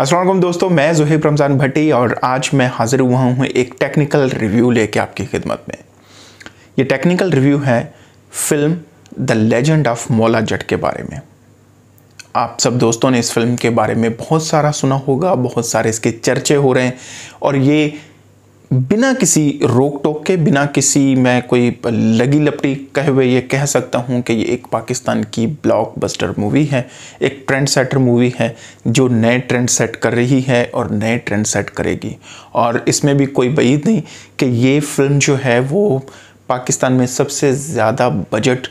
असलम दोस्तों मैं जहेब रमज़ान भट्टी और आज मैं हाज़िर हुआ हूँ एक टेक्निकल रिव्यू लेके आपकी खिदमत में ये टेक्निकल रिव्यू है film the legend of Maula Jatt के बारे में आप सब दोस्तों ने इस फिल्म के बारे में बहुत सारा सुना होगा बहुत सारे इसके चर्चे हो रहे हैं और ये बिना किसी रोक टोक के बिना किसी मैं कोई लगी लपटी कहे हुए ये कह सकता हूँ कि ये एक पाकिस्तान की ब्लॉकबस्टर मूवी है एक ट्रेंड सेटर मूवी है जो नए ट्रेंड सेट कर रही है और नए ट्रेंड सेट करेगी और इसमें भी कोई बईद नहीं कि ये फिल्म जो है वो पाकिस्तान में सबसे ज़्यादा बजट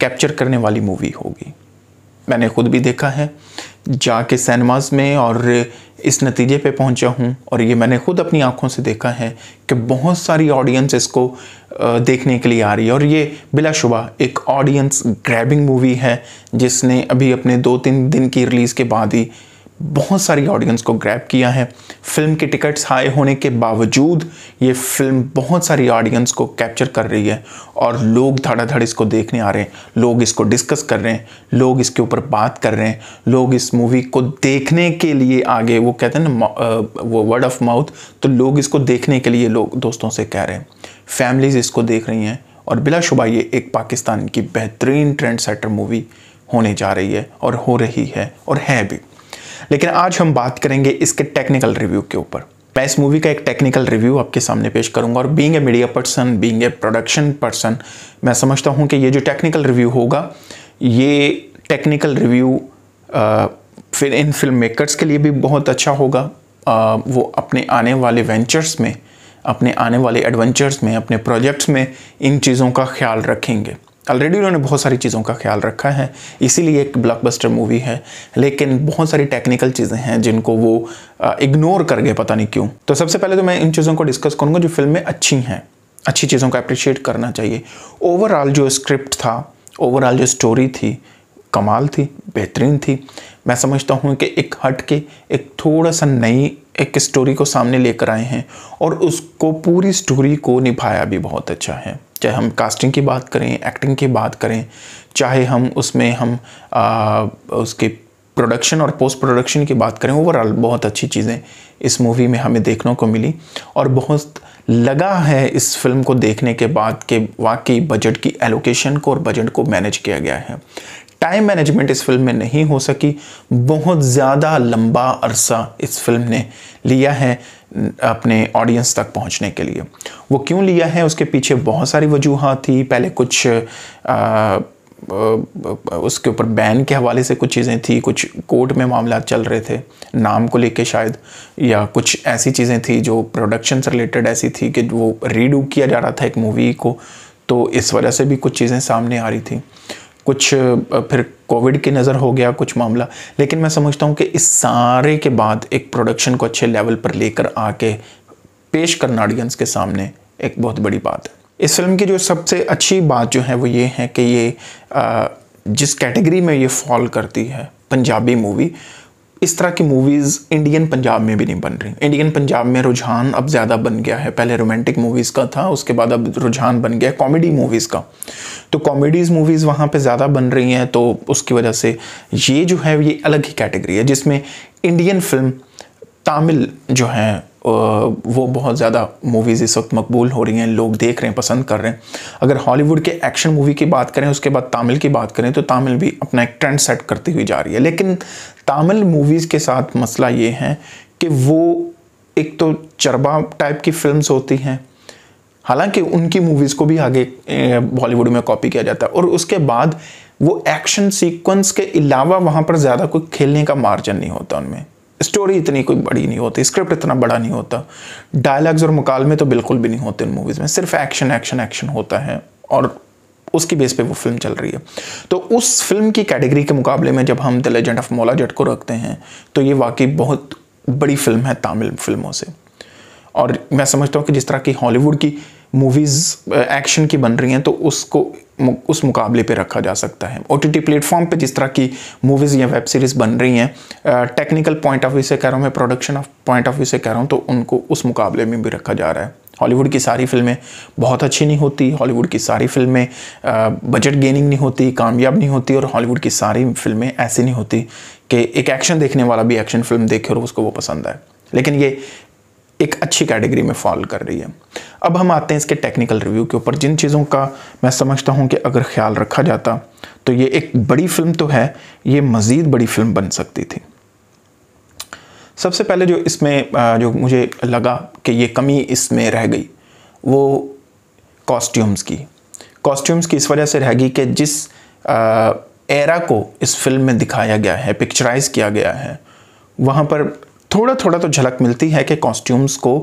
कैप्चर करने वाली मूवी होगी मैंने खुद भी देखा है जाके सिनेमाज़ में और इस नतीजे पे पहुंचा हूं और ये मैंने खुद अपनी आंखों से देखा है कि बहुत सारी ऑडियंस इसको देखने के लिए आ रही है और ये बिलाशुबा एक ऑडियंस ग्रैबिंग मूवी है जिसने अभी अपने दो तीन दिन की रिलीज़ के बाद ही बहुत सारी ऑडियंस को ग्रैब किया है फिल्म के टिकट्स हाई होने के बावजूद ये फिल्म बहुत सारी ऑडियंस को कैप्चर कर रही है और लोग धड़ाधड़ इसको देखने आ रहे हैं लोग इसको डिस्कस कर रहे हैं लोग इसके ऊपर बात कर रहे हैं लोग इस मूवी को देखने के लिए आगे वो कहते हैं ना वो वर्ड ऑफ माउथ तो लोग इसको देखने के लिए लोग दोस्तों से कह रहे हैं फैमिलीज़ इसको देख रही हैं और बिलाशुबा ये एक पाकिस्तान की बेहतरीन ट्रेंड सेटर मूवी होने जा रही है और हो रही है और है भी लेकिन आज हम बात करेंगे इसके टेक्निकल रिव्यू के ऊपर मैं इस मूवी का एक टेक्निकल रिव्यू आपके सामने पेश करूंगा और being a media person being a production person मैं समझता हूं कि ये जो टेक्निकल रिव्यू होगा ये टेक्निकल रिव्यू फिर इन फिल्म मेकर्स के लिए भी बहुत अच्छा होगा आ, वो अपने आने वाले वेंचर्स में अपने आने वाले एडवेंचर्स में अपने प्रोजेक्ट्स में इन चीज़ों का ख्याल रखेंगे ऑलरेडी उन्होंने बहुत सारी चीज़ों का ख्याल रखा है इसीलिए एक ब्लॉकबस्टर मूवी है लेकिन बहुत सारी टेक्निकल चीज़ें हैं जिनको वो इग्नोर कर गए पता नहीं क्यों तो सबसे पहले तो मैं इन चीज़ों को डिस्कस करूँगा जो फिल्में अच्छी हैं अच्छी चीज़ों का अप्रिशिएट करना चाहिए ओवरऑल जो स्क्रिप्ट था ओवरऑल जो स्टोरी थी कमाल थी बेहतरीन थी मैं समझता हूँ कि एक हट के एक थोड़ा सा नई एक स्टोरी को सामने लेकर आए हैं और उसको पूरी स्टोरी को निभाया भी बहुत अच्छा है चाहे हम कास्टिंग की बात करें एक्टिंग की बात करें चाहे हम उसमें हम आ, उसके प्रोडक्शन और पोस्ट प्रोडक्शन की बात करें ओवरऑल बहुत अच्छी चीज़ें इस मूवी में हमें देखने को मिली और बहुत लगा है इस फिल्म को देखने के बाद के वाकई बजट की एलोकेशन को और बजट को मैनेज किया गया है टाइम मैनेजमेंट इस फिल्म में नहीं हो सकी बहुत ज़्यादा लंबा अरसा इस फिल्म ने लिया है अपने ऑडियंस तक पहुंचने के लिए वो क्यों लिया है उसके पीछे बहुत सारी वजूहत थी पहले कुछ आ, उसके ऊपर बैन के हवाले से कुछ चीज़ें थी कुछ कोर्ट में मामला चल रहे थे नाम को लेके शायद या कुछ ऐसी चीज़ें थी जो प्रोडक्शन से रिलेटेड ऐसी थी कि वो रीडू किया जा रहा था एक मूवी को तो इस वजह से भी कुछ चीज़ें सामने आ रही थी कुछ फिर कोविड की नज़र हो गया कुछ मामला लेकिन मैं समझता हूँ कि इस सारे के बाद एक प्रोडक्शन को अच्छे लेवल पर लेकर आके पेश करना ऑडियंस के सामने एक बहुत बड़ी बात है इस फिल्म की जो सबसे अच्छी बात जो है वो ये है कि ये जिस कैटेगरी में ये फॉल करती है पंजाबी मूवी इस तरह की मूवीज़ इंडियन पंजाब में भी नहीं बन रही इंडियन पंजाब में रुझान अब ज़्यादा बन गया है पहले रोमांटिक मूवीज़ का था उसके बाद अब रुझान बन गया है कॉमेडी मूवीज़ का तो कॉमेडीज़ मूवीज़ वहाँ पे ज़्यादा बन रही हैं तो उसकी वजह से ये जो है ये अलग ही कैटेगरी है जिसमें इंडियन फिल्म तमिल जो हैं वो बहुत ज़्यादा मूवीज़ इस वक्त मकबूल हो रही हैं लोग देख रहे हैं पसंद कर रहे हैं अगर हॉलीवुड के एक्शन मूवी की बात करें उसके बाद तमिल की बात करें तो तमिल भी अपना एक ट्रेंड सेट करती हुई जा रही है लेकिन तमिल मूवीज़ के साथ मसला ये है कि वो एक तो चरबा टाइप की फिल्म्स होती हैं हालांकि उनकी मूवीज़ को भी आगे बॉलीवुड में कॉपी किया जाता है और उसके बाद वो एक्शन सीक्वेंस के अलावा वहाँ पर ज़्यादा कोई खेलने का मार्जन नहीं होता उनमें स्टोरी इतनी कोई बड़ी नहीं होती स्क्रिप्ट इतना बड़ा नहीं होता डायलॉग्स और मुकालमे तो बिल्कुल भी नहीं होते उन मूवीज़ में सिर्फ एक्शन एक्शन एक्शन होता है और उसकी बेस पे वो फिल्म चल रही है तो उस फिल्म की कैटेगरी के मुकाबले में जब हम द लेजेंड ऑफ मोला जट को रखते हैं तो ये वाकई बहुत बड़ी फिल्म है तमिल फिल्मों से और मैं समझता हूँ कि जिस तरह की हॉलीवुड की मूवीज़ एक्शन की बन रही हैं तो उसको उस मुकाबले पे रखा जा सकता है ओ टी टी प्लेटफॉर्म पर जिस तरह की मूवीज़ या वेब सीरीज़ बन रही हैं टेक्निकल पॉइंट ऑफ व्यू से कह रहा हूँ मैं production of point of view से कह रहा हूँ तो उनको उस मुकाबले में भी रखा जा रहा है हॉलीवुड की सारी फिल्में बहुत अच्छी नहीं होती हॉलीवुड की सारी फिल्में बजट गेनिंग नहीं होती कामयाब नहीं होती और हॉलीवुड की सारी फिल्में ऐसी नहीं होती कि एक एक्शन देखने वाला भी एक्शन फिल्म देखे और उसको वो पसंद आए लेकिन ये एक अच्छी कैटेगरी में फॉल कर रही है अब हम आते हैं इसके टेक्निकल रिव्यू के ऊपर जिन चीज़ों का मैं समझता हूँ कि अगर ख्याल रखा जाता तो ये एक बड़ी फिल्म तो है ये मज़ीद बड़ी फिल्म बन सकती थी सबसे पहले जो इसमें जो मुझे लगा कि ये कमी इसमें रह गई वो कॉस्ट्यूम्स की कॉस्ट्यूम्स की इस वजह से रह गई कि जिस एरा को इस फिल्म में दिखाया गया है पिक्चराइज किया गया है वहाँ पर थोड़ा थोड़ा तो झलक मिलती है कि कॉस्ट्यूम्स को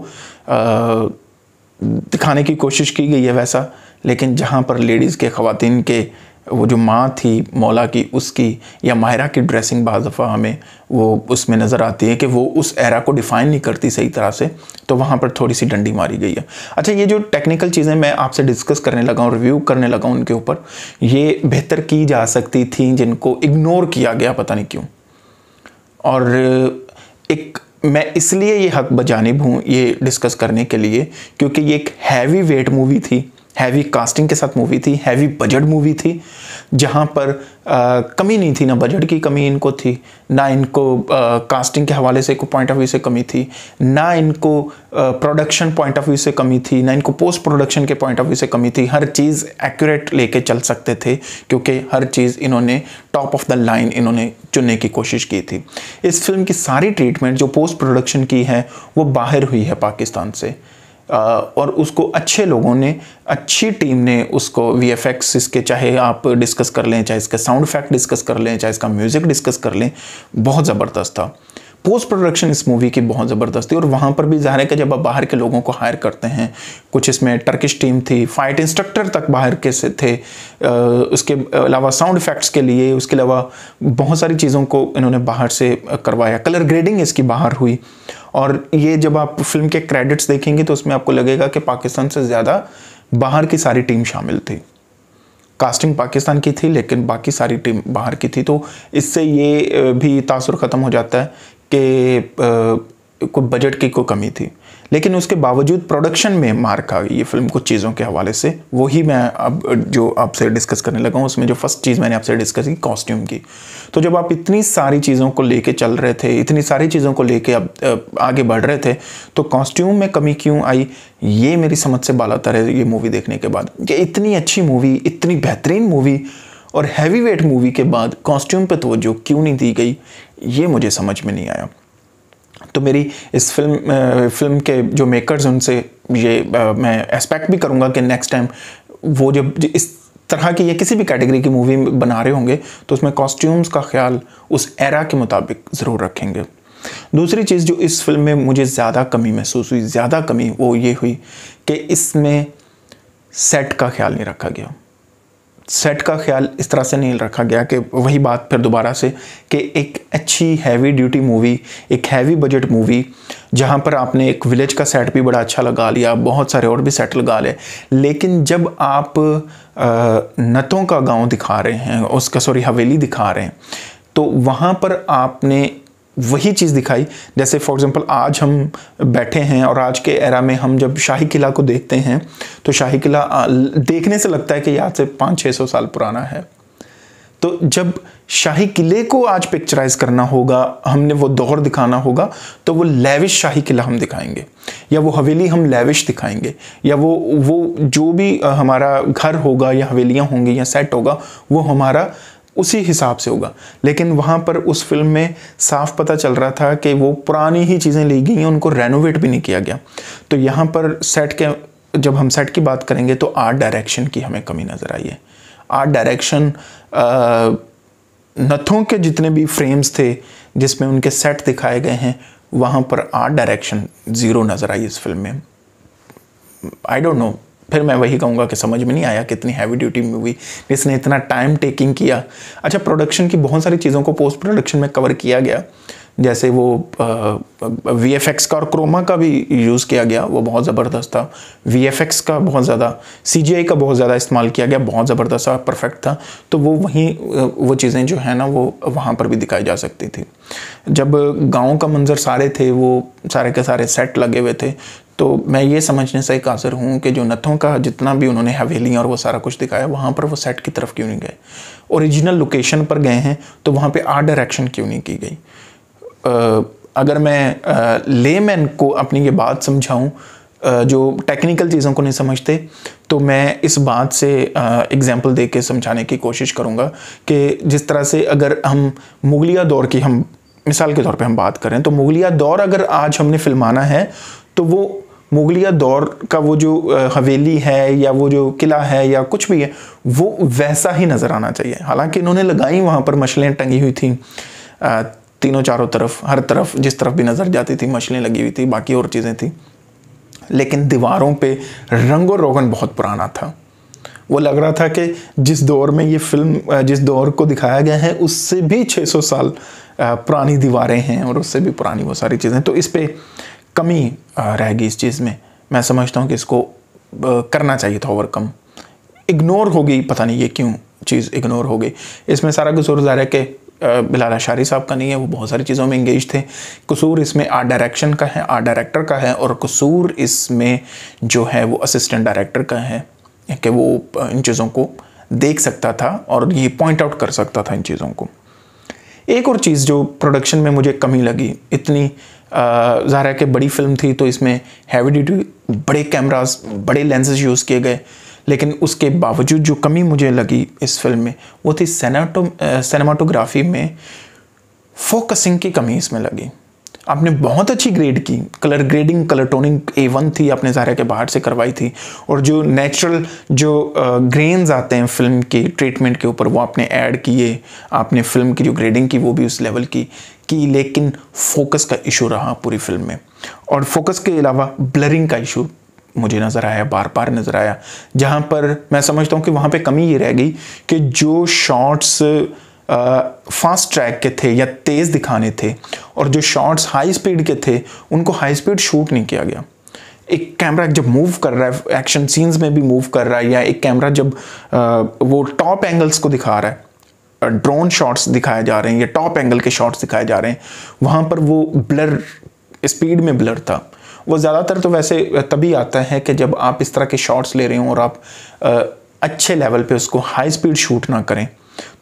दिखाने की कोशिश की गई है वैसा लेकिन जहाँ पर लेडीज़ के ख़वान के वो जो माँ थी मौला की उसकी या माहिरा की ड्रेसिंग बज दफ़ा हमें वो उसमें नज़र आती है कि वो उस एरा को डिफ़ाइन नहीं करती सही तरह से तो वहाँ पर थोड़ी सी डंडी मारी गई है अच्छा ये जो टेक्निकल चीज़ें मैं आपसे डिस्कस करने लगा हूँ रिव्यू करने लगा हूँ उनके ऊपर ये बेहतर की जा सकती थी जिनको इग्नोर किया गया पता नहीं क्यों और एक मैं इसलिए ये हक बजानब हूँ ये डिस्कस करने के लिए क्योंकि ये एक हैवी वेट मूवी थी हैवी कास्टिंग के साथ मूवी थी हैवी बजट मूवी थी जहाँ पर आ, कमी नहीं थी ना बजट की कमी इनको थी ना इनको आ, कास्टिंग के हवाले से पॉइंट ऑफ व्यू से कमी थी ना इनको प्रोडक्शन पॉइंट ऑफ व्यू से कमी थी ना इनको पोस्ट प्रोडक्शन के पॉइंट ऑफ व्यू से कमी थी हर चीज़ एक्यूरेट लेके चल सकते थे क्योंकि हर चीज़ इन्होंने टॉप ऑफ द लाइन इन्होंने चुनने की कोशिश की थी इस फिल्म की सारी ट्रीटमेंट जो पोस्ट प्रोडक्शन की है वो बाहर हुई है पाकिस्तान से और उसको अच्छे लोगों ने अच्छी टीम ने उसको वी एफ एक्स इसके चाहे आप डिस्कस कर लें चाहे इसका साउंड इफेक्ट डिस्कस कर लें चाहे इसका म्यूज़िक डिस्कस कर लें बहुत ज़बरदस्त था पोस्ट प्रोडक्शन इस मूवी की बहुत ज़बरदस्त थी और वहाँ पर भी ज़ाहिर है कि जब आप बाहर के लोगों को हायर करते हैं कुछ इसमें टर्किश टीम थी फाइट इंस्ट्रक्टर तक बाहर के से थे उसके अलावा साउंड इफ़ेक्ट्स के लिए उसके अलावा बहुत सारी चीज़ों को इन्होंने बाहर से करवाया कलर ग्रेडिंग इसकी बाहर हुई और ये जब आप फिल्म के क्रेडिट्स देखेंगे तो उसमें आपको लगेगा कि पाकिस्तान से ज़्यादा बाहर की सारी टीम शामिल थी कास्टिंग पाकिस्तान की थी लेकिन बाकी सारी टीम बाहर की थी तो इससे ये भी तासर ख़त्म हो जाता है कि कोई बजट की कोई कमी थी लेकिन उसके बावजूद प्रोडक्शन में मार खा गई ये फिल्म कुछ चीज़ों के हवाले से वही मैं अब जो आपसे डिस्कस करने लगा हूँ उसमें जो फर्स्ट चीज़ मैंने आपसे डिस्कस की कॉस्ट्यूम की तो जब आप इतनी सारी चीज़ों को लेके चल रहे थे इतनी सारी चीज़ों को लेके अब आगे बढ़ रहे थे तो कॉस्ट्यूम में कमी क्यों आई ये मेरी समझ से बाला तर है ये मूवी देखने के बाद ये इतनी अच्छी मूवी इतनी बेहतरीन मूवी और हैवी वेट मूवी के बाद कॉस्ट्यूम पर तोजो क्यों नहीं दी गई ये मुझे समझ में नहीं आया तो मेरी इस फिल्म फिल्म के जो मेकर्स उनसे ये मैं एक्सपेक्ट भी करूँगा कि नेक्स्ट टाइम वो जब इस तरह की या किसी भी कैटेगरी की मूवी बना रहे होंगे तो उसमें कॉस्ट्यूम्स का ख्याल उस एरा के मुताबिक ज़रूर रखेंगे दूसरी चीज़ जो इस फिल्म में मुझे ज़्यादा कमी महसूस हुई ज़्यादा कमी वो ये हुई कि इसमें सेट का ख्याल नहीं रखा गया सेट का ख्याल इस तरह से नहीं रखा गया कि वही बात फिर दोबारा से कि एक अच्छी हैवी ड्यूटी मूवी एक हैवी बजट मूवी जहाँ पर आपने एक विलेज का सेट भी बड़ा अच्छा लगा लिया बहुत सारे और भी सेट लगा ले लेकिन जब आप नतों का गांव दिखा रहे हैं उसका सॉरी हवेली दिखा रहे हैं तो वहाँ पर आपने वही चीज़ दिखाई जैसे फॉर एग्जांपल आज हम बैठे हैं और आज के एरा में हम जब शाही किला को देखते हैं तो शाही किला देखने से लगता है कि यहाँ से पाँच छः सौ साल पुराना है तो जब शाही किले को आज पिक्चराइज करना होगा हमने वो दौर दिखाना होगा तो वो लेविश शाही किला हम दिखाएंगे या वो हवेली हम लेविश दिखाएंगे या वो वो जो भी हमारा घर होगा या हवेलियाँ होंगी या सेट होगा वो हमारा उसी हिसाब से होगा लेकिन वहाँ पर उस फिल्म में साफ पता चल रहा था कि वो पुरानी ही चीज़ें ली गई हैं उनको रेनोवेट भी नहीं किया गया तो यहाँ पर सेट के जब हम सेट की बात करेंगे तो आर्ट डायरेक्शन की हमें कमी नज़र आई है आर्ट डायरेक्शन नथों के जितने भी फ्रेम्स थे जिसमें उनके सेट दिखाए गए हैं वहाँ पर आर्ट डायरेक्शन ज़ीरो नज़र आई इस फिल्म में आई डोंट नो फिर मैं वही कहूँगा कि समझ में नहीं आया कितनी हैवी ड्यूटी मूवी जिसने इतना टाइम टेकिंग किया अच्छा प्रोडक्शन की बहुत सारी चीज़ों को पोस्ट प्रोडक्शन में कवर किया गया जैसे वो वी एफ एक्स का और क्रोमा का भी यूज़ किया गया वो बहुत ज़बरदस्त था वी एफ एक्स का बहुत ज़्यादा सी जी आई का बहुत ज़्यादा इस्तेमाल किया गया बहुत ज़बरदस्त था परफेक्ट था तो वो वहीं वो चीज़ें जो है ना वो वहाँ पर भी दिखाई जा सकती थी जब गाँव का मंज़र सारे थे वो सारे के सारे सेट लगे हुए थे तो मैं ये समझने से कासर हूँ कि जो नथों का जितना भी उन्होंने हवेली और वो सारा कुछ दिखाया वहाँ पर वो सेट की तरफ क्यों नहीं गए ओरिजिनल लोकेशन पर गए हैं तो वहाँ पे आर डायरेक्शन क्यों नहीं की गई अगर मैं लेमैन को अपनी ये बात समझाऊँ जो टेक्निकल चीज़ों को नहीं समझते तो मैं इस बात से एग्जाम्पल दे के समझाने की कोशिश करूँगा कि जिस तरह से अगर हम मुगलिया दौर की हम मिसाल के तौर पे हम बात करें तो मुगलिया दौर अगर आज हमने फिल्माना है तो वो मुगलिया दौर का वो जो हवेली है या वो जो किला है या कुछ भी है वो वैसा ही नज़र आना चाहिए हालांकि इन्होंने लगाई वहाँ पर मछलियाँ टंगी हुई थी तीनों चारों तरफ हर तरफ जिस तरफ भी नज़र जाती थी मछलियाँ लगी हुई थी बाकी और चीज़ें थी लेकिन दीवारों पे और रोगन बहुत पुराना था वो लग रहा था कि जिस दौर में ये फिल्म जिस दौर को दिखाया गया है उससे भी 600 साल पुरानी दीवारें हैं और उससे भी पुरानी वो सारी चीज़ें तो इस पर कमी रहेगी इस चीज़ में मैं समझता हूँ कि इसको करना चाहिए था ओवरकम इग्नोर हो गई पता नहीं ये क्यों चीज़ इग्नोर हो गई इसमें सारा कसूर ज़ाहिर है कि बिलाल शारी साहब का नहीं है वो बहुत सारी चीज़ों में इंगेज थे कसूर इसमें आर्ट डायरेक्शन का है आर्ट डायरेक्टर का है और कसूर इसमें जो है वो असिस्टेंट डायरेक्टर का है कि वो इन चीज़ों को देख सकता था और ये पॉइंट आउट कर सकता था इन चीज़ों को एक और चीज़ जो प्रोडक्शन में मुझे कमी लगी इतनी ज़ाहिर है कि बड़ी फिल्म थी तो इसमें हैवी ड्यूटी बड़े कैमराज बड़े लेंसेज यूज़ किए गए लेकिन उसके बावजूद जो कमी मुझे लगी इस फिल्म में वो थी सेनाटो सिनेमाटोग्राफी में फोकसिंग की कमी इसमें लगी आपने बहुत अच्छी ग्रेड की colour grading colour toning A one थी आपने ज़ारा के बाहर से करवाई थी और जो नेचुरल जो ग्रेन्स आते हैं फिल्म के ट्रीटमेंट के ऊपर वो आपने ऐड किए आपने फिल्म की जो ग्रेडिंग की वो भी उस लेवल की कि लेकिन फोकस का इशू रहा पूरी फिल्म में और फोकस के अलावा ब्लरिंग का इशू मुझे नज़र आया बार बार नज़र आया जहाँ पर मैं समझता हूँ कि वहाँ पर कमी ये रह गई कि जो शॉट्स फास्ट ट्रैक के थे या तेज़ दिखाने थे और जो शॉट्स हाई स्पीड के थे उनको हाई स्पीड शूट नहीं किया गया एक कैमरा जब मूव कर रहा है एक्शन सीन्स में भी मूव कर रहा है या एक कैमरा जब आ, वो टॉप एंगल्स को दिखा रहा है ड्रोन शॉट्स दिखाए जा रहे हैं या टॉप एंगल के शॉट्स दिखाए जा रहे हैं वहाँ पर वो ब्लर स्पीड में ब्लर था वो ज़्यादातर तो वैसे तभी आता है कि जब आप इस तरह के शॉट्स ले रहे हो और आप आ, अच्छे लेवल पे उसको हाई स्पीड शूट ना करें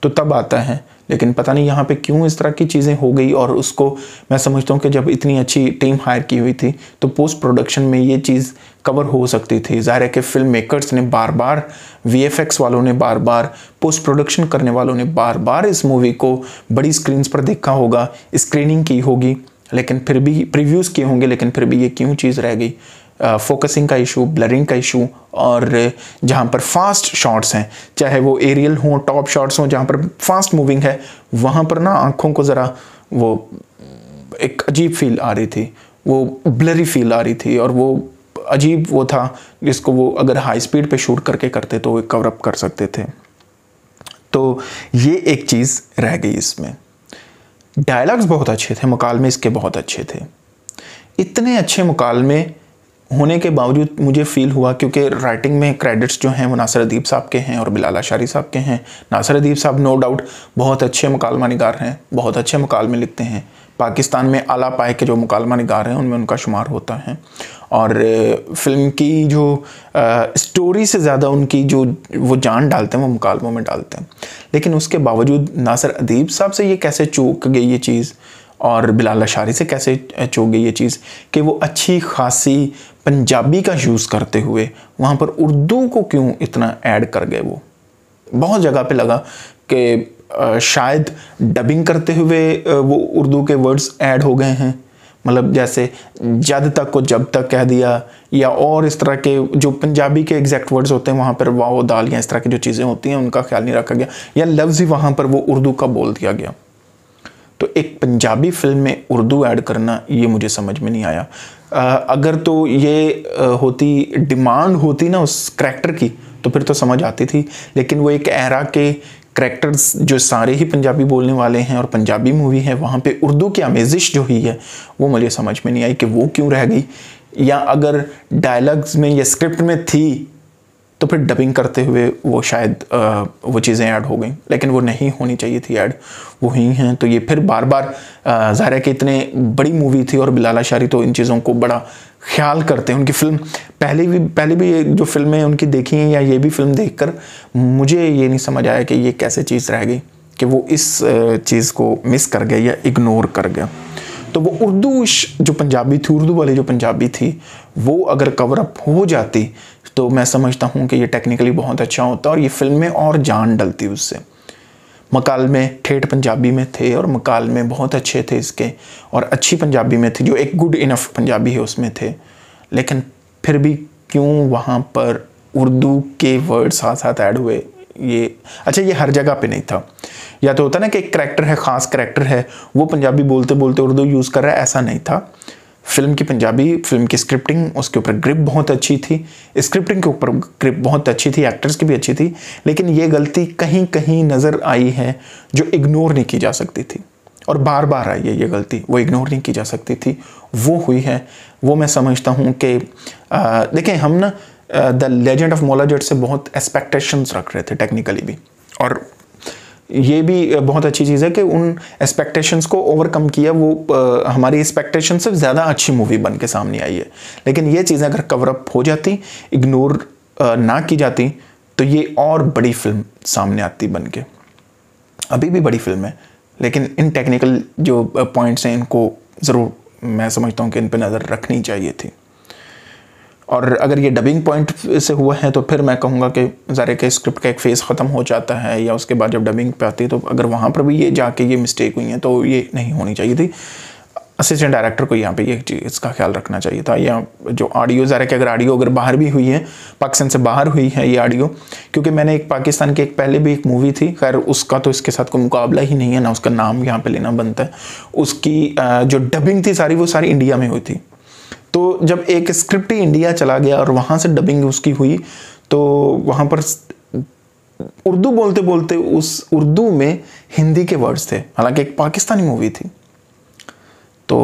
तो तब आता है लेकिन पता नहीं यहाँ पे क्यों इस तरह की चीज़ें हो गई और उसको मैं समझता हूँ कि जब इतनी अच्छी टीम हायर की हुई थी तो पोस्ट प्रोडक्शन में ये चीज़ कवर हो सकती थी ज़ाहिर है कि फिल्म मेकर्स ने बार बार वी वालों ने बार बार पोस्ट प्रोडक्शन करने वालों ने बार बार इस मूवी को बड़ी स्क्रीन पर देखा होगा स्क्रीनिंग की होगी लेकिन फिर भी प्रीव्यूज़ किए होंगे लेकिन फिर भी ये क्यों चीज़ रह गई फोकसिंग uh, का इशू ब्लरिंग का इशू और uh, जहाँ पर फास्ट शॉट्स हैं चाहे वो एरियल हों टॉप शॉट्स हों जहाँ पर फास्ट मूविंग है वहाँ पर ना आँखों को ज़रा वो एक अजीब फील आ रही थी वो ब्लरी फील आ रही थी और वो अजीब वो था जिसको वो अगर हाई स्पीड पे शूट करके करते तो कवर अप कर सकते थे तो ये एक चीज़ रह गई इसमें डायलॉग्स बहुत अच्छे थे मुकालमे इसके बहुत अच्छे थे इतने अच्छे मुकालमे होने के बावजूद मुझे फ़ील हुआ क्योंकि राइटिंग में क्रेडिट्स जो हैं वो नासर अदीब साहब के हैं और बिलाला शारी साहब के हैं नासर अदीब साहब नो डाउट बहुत अच्छे मकालमा निगार हैं बहुत अच्छे मकालमे लिखते हैं पाकिस्तान में आला पाए के जो मकालमा निगार हैं उनमें उनका शुमार होता है और फिल्म की जो आ, स्टोरी से ज़्यादा उनकी जो वो जान डालते हैं वो मुकालमों में डालते हैं लेकिन उसके बावजूद नासर अदीब साहब से ये कैसे चूक गई ये चीज़ और बिलाल अशारी से कैसे चो गई ये चीज़ कि वो अच्छी खासी पंजाबी का यूज़ करते हुए वहाँ पर उर्दू को क्यों इतना ऐड कर गए वो बहुत जगह पे लगा कि शायद डबिंग करते हुए वो उर्दू के वर्ड्स ऐड हो गए हैं मतलब जैसे जद तक को जब तक कह दिया या और इस तरह के जो पंजाबी के एग्जैक्ट वर्ड्स होते हैं वहाँ पर वाह दाल या इस तरह की जो चीज़ें होती हैं उनका ख्याल नहीं रखा गया या लफ्ज़ ही वहाँ पर वो उर्दू का बोल दिया गया तो एक पंजाबी फिल्म में उर्दू ऐड करना ये मुझे समझ में नहीं आया आ, अगर तो ये होती डिमांड होती ना उस करेक्टर की तो फिर तो समझ आती थी लेकिन वो एक एरा के करैक्टर्स जो सारे ही पंजाबी बोलने वाले हैं और पंजाबी मूवी है वहाँ पे उर्दू की आमेजिश जो हुई है वो मुझे समझ में नहीं आई कि वो क्यों रह गई या अगर डायलॉग्स में या स्क्रिप्ट में थी तो फिर डबिंग करते हुए वो शायद आ, वो चीज़ें ऐड हो गई लेकिन वो नहीं होनी चाहिए थी ऐड वो ही हैं तो ये फिर बार बार ज़ाहिर है कि इतने बड़ी मूवी थी और बिलाला शारी तो इन चीज़ों को बड़ा ख्याल करते हैं उनकी फ़िल्म पहले भी पहले भी जो फिल्में उनकी देखी हैं या ये भी फिल्म कर मुझे ये नहीं समझ आया कि ये कैसे चीज़ रह गई कि वो इस चीज़ को मिस कर गए या इग्नोर कर गया तो वो उर्दू जो पंजाबी थी उर्दू वाली जो पंजाबी थी वो अगर कवर अप हो जाती तो मैं समझता हूँ कि ये टेक्निकली बहुत अच्छा होता और ये फिल्म में और जान डलती उससे मकाल में ठेठ पंजाबी में थे और मकाल में बहुत अच्छे थे इसके और अच्छी पंजाबी में थे जो एक गुड इनफ पंजाबी है उसमें थे लेकिन फिर भी क्यों वहाँ पर उर्दू के वर्ड साथ साथ ऐड हुए ये अच्छा ये हर जगह पे नहीं था या तो होता ना कि एक करेक्टर है ख़ास करेक्टर है वो पंजाबी बोलते बोलते उर्दू यूज़ कर रहा है ऐसा नहीं था फिल्म की पंजाबी फिल्म की स्क्रिप्टिंग उसके ऊपर ग्रिप बहुत अच्छी थी स्क्रिप्टिंग के ऊपर ग्रिप बहुत अच्छी थी एक्टर्स की भी अच्छी थी लेकिन ये गलती कहीं कहीं नज़र आई है जो इग्नोर नहीं की जा सकती थी और बार बार आई है ये गलती वो इग्नोर नहीं की जा सकती थी वो हुई है वो मैं समझता हूँ कि देखें हम ना द लेजेंड ऑफ मोलाजट से बहुत एक्सपेक्टेशंस रख रहे थे टेक्निकली भी और ये भी बहुत अच्छी चीज़ है कि उन एक्सपेक्टेशंस को ओवरकम किया वो आ, हमारी एक्सपेक्टेशन से ज़्यादा अच्छी मूवी बन के सामने आई है लेकिन ये चीज़ें अगर कवरअप हो जाती इग्नोर ना की जाती तो ये और बड़ी फिल्म सामने आती बन के अभी भी बड़ी फिल्म है लेकिन इन टेक्निकल जो पॉइंट्स हैं इनको ज़रूर मैं समझता हूँ कि इन पर नज़र रखनी चाहिए थी और अगर ये डबिंग पॉइंट से हुआ है तो फिर मैं कहूँगा कि ज़ारे के स्क्रिप्ट का एक फ़ेज़ ख़त्म हो जाता है या उसके बाद जब डबिंग पे आती है तो अगर वहाँ पर भी ये जाके ये मिस्टेक हुई हैं तो ये नहीं होनी चाहिए थी असिस्टेंट डायरेक्टर को यहाँ पे ये चीज़ इसका ख्याल रखना चाहिए था या जो ऑडियो ज़रा के अगर ऑडियो अगर बाहर भी हुई है पाकिस्तान से बाहर हुई है ये ऑडियो क्योंकि मैंने एक पाकिस्तान की एक पहले भी एक मूवी थी खैर उसका तो इसके साथ कोई मुकाबला ही नहीं है ना उसका नाम यहाँ पे लेना बनता है उसकी जो डबिंग थी सारी वो सारी इंडिया में हुई थी तो जब एक स्क्रिप्ट इंडिया चला गया और वहाँ से डबिंग उसकी हुई तो वहाँ पर उर्दू बोलते बोलते उस उर्दू में हिंदी के वर्ड्स थे हालांकि एक पाकिस्तानी मूवी थी तो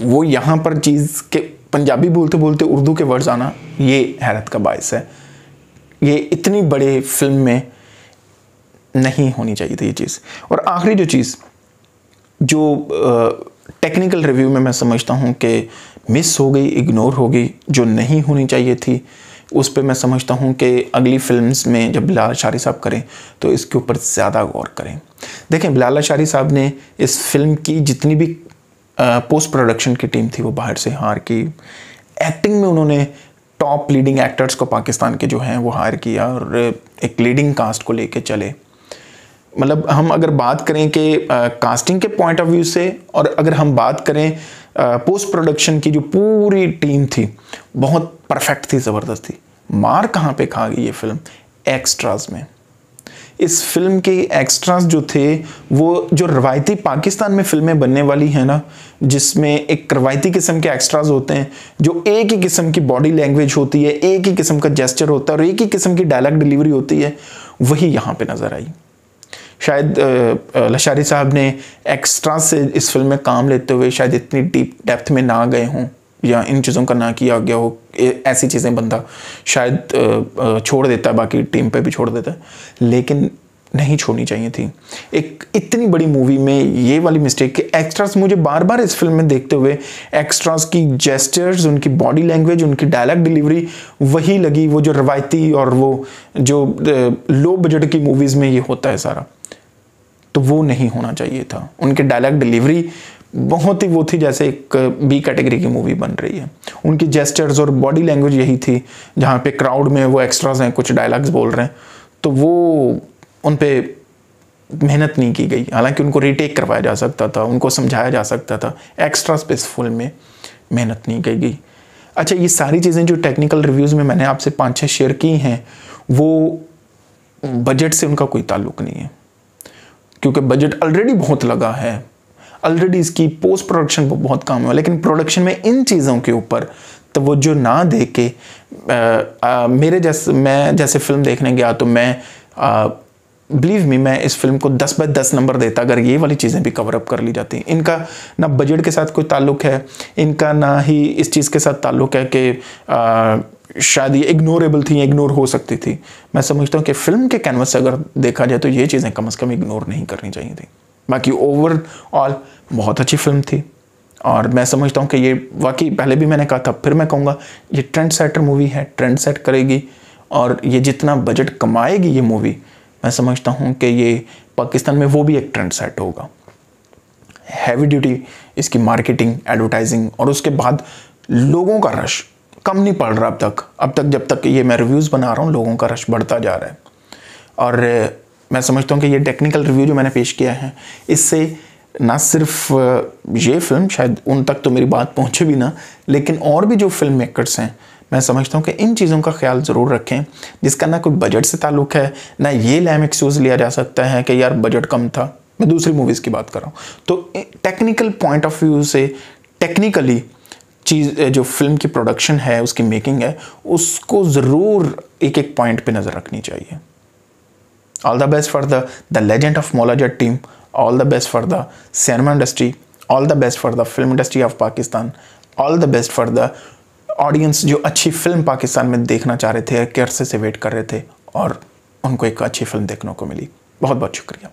वो यहाँ पर चीज़ के पंजाबी बोलते बोलते उर्दू के वर्ड्स आना ये हैरत का बायस है ये इतनी बड़े फिल्म में नहीं होनी चाहिए थी ये चीज़ और आखिरी जो चीज़ जो टेक्निकल रिव्यू में मैं समझता हूँ कि मिस हो गई इग्नोर हो गई जो नहीं होनी चाहिए थी उस पर मैं समझता हूँ कि अगली फिल्म्स में जब बिलाल शारी साहब करें तो इसके ऊपर ज़्यादा गौर करें देखें बिलाल शारी साहब ने इस फिल्म की जितनी भी पोस्ट प्रोडक्शन की टीम थी वो बाहर से हार की एक्टिंग में उन्होंने टॉप लीडिंग एक्टर्स को पाकिस्तान के जो हैं वो हायर किया और एक लीडिंग कास्ट को लेके चले मतलब हम अगर बात करें कि कास्टिंग के पॉइंट ऑफ व्यू से और अगर हम बात करें पोस्ट प्रोडक्शन की जो पूरी टीम थी बहुत परफेक्ट थी ज़बरदस्त थी मार कहाँ पे खा गई ये फिल्म एक्स्ट्राज में इस फिल्म के एक्स्ट्राज जो थे वो जो रवायती पाकिस्तान में फिल्में बनने वाली हैं ना जिसमें एक रवायती किस्म के एक्स्ट्राज होते हैं जो एक ही किस्म की बॉडी लैंग्वेज होती है एक ही किस्म का जेस्चर होता है और एक ही किस्म की डायलॉग डिलीवरी होती है वही यहाँ पे नज़र आई शायद लशारी साहब ने एक्स्ट्रा से इस फिल्म में काम लेते हुए शायद इतनी डीप डेप्थ में ना गए हों या इन चीज़ों का ना किया गया हो ऐसी चीज़ें बंदा शायद छोड़ देता है बाकी टीम पे भी छोड़ देता है लेकिन नहीं छोड़नी चाहिए थी एक इतनी बड़ी मूवी में ये वाली मिस्टेक कि एक्स्ट्रास मुझे बार बार इस फिल्म में देखते हुए एक्स्ट्रास की जेस्टर्स उनकी बॉडी लैंग्वेज उनकी डायलॉग डिलीवरी वही लगी वो जो रवायती और वो जो लो बजट की मूवीज़ में ये होता है सारा तो वो नहीं होना चाहिए था उनके डायलॉग डिलीवरी बहुत ही वो थी जैसे एक बी कैटेगरी की मूवी बन रही है उनकी जेस्टर्स और बॉडी लैंग्वेज यही थी जहाँ पे क्राउड में वो एक्स्ट्राज हैं कुछ डायलॉग्स बोल रहे हैं तो वो उन पर मेहनत नहीं की गई हालांकि उनको रीटेक करवाया जा सकता था उनको समझाया जा सकता था एक्स्ट्रा स्पेस में मेहनत नहीं की गई अच्छा ये सारी चीज़ें जो टेक्निकल रिव्यूज़ में मैंने आपसे पाँच छः शेयर की हैं वो बजट से उनका कोई ताल्लुक नहीं है क्योंकि बजट ऑलरेडी बहुत लगा है ऑलरेडी इसकी पोस्ट प्रोडक्शन पर बहुत काम हुआ लेकिन प्रोडक्शन में इन चीज़ों के ऊपर तो वो जो ना दे के आ, आ, मेरे जैसे मैं जैसे फिल्म देखने गया तो मैं बिलीव मी मैं इस फिल्म को 10 बाय 10 नंबर देता अगर ये वाली चीज़ें भी कवर अप कर ली जाती इनका ना बजट के साथ कोई ताल्लुक है इनका ना ही इस चीज़ के साथ ताल्लुक है कि शायद ये इग्नोरेबल थी इग्नोर हो सकती थी मैं समझता हूँ कि फिल्म के कैनवस से अगर देखा जाए तो ये चीज़ें कम अज़ कम इग्नोर नहीं करनी चाहिए थी बाकी ओवरऑल बहुत अच्छी फिल्म थी और मैं समझता हूँ कि ये वाकई पहले भी मैंने कहा था फिर मैं कहूँगा ये ट्रेंड सेटर मूवी है ट्रेंड सेट करेगी और ये जितना बजट कमाएगी ये मूवी मैं समझता हूँ कि ये पाकिस्तान में वो भी एक ट्रेंड सेट होगा हैवी ड्यूटी इसकी मार्केटिंग एडवर्टाइजिंग और उसके बाद लोगों का रश कम नहीं पड़ रहा अब तक अब तक जब तक ये मैं रिव्यूज़ बना रहा हूँ लोगों का रश बढ़ता जा रहा है और मैं समझता हूँ कि ये टेक्निकल रिव्यू जो मैंने पेश किया है इससे ना सिर्फ ये फिल्म शायद उन तक तो मेरी बात पहुँचे भी ना लेकिन और भी जो फिल्म मेकर्स हैं मैं समझता हूँ कि इन चीज़ों का ख्याल ज़रूर रखें जिसका ना कोई बजट से ताल्लुक है ना ये लैम एक्सक्यूज़ लिया जा सकता है कि यार बजट कम था मैं दूसरी मूवीज़ की बात कर रहा हूँ तो टेक्निकल पॉइंट ऑफ व्यू से टेक्निकली चीज़ जो फिल्म की प्रोडक्शन है उसकी मेकिंग है उसको ज़रूर एक एक पॉइंट पे नज़र रखनी चाहिए all the best for the the legend of Maula Jatt team all the best for the cinema industry all the best for the film industry of Pakistan all the best for the audience जो अच्छी film Pakistan में देखना चाह रहे थे एक अरसे से वेट कर रहे थे और उनको एक अच्छी फिल्म देखने को मिली बहुत बहुत शुक्रिया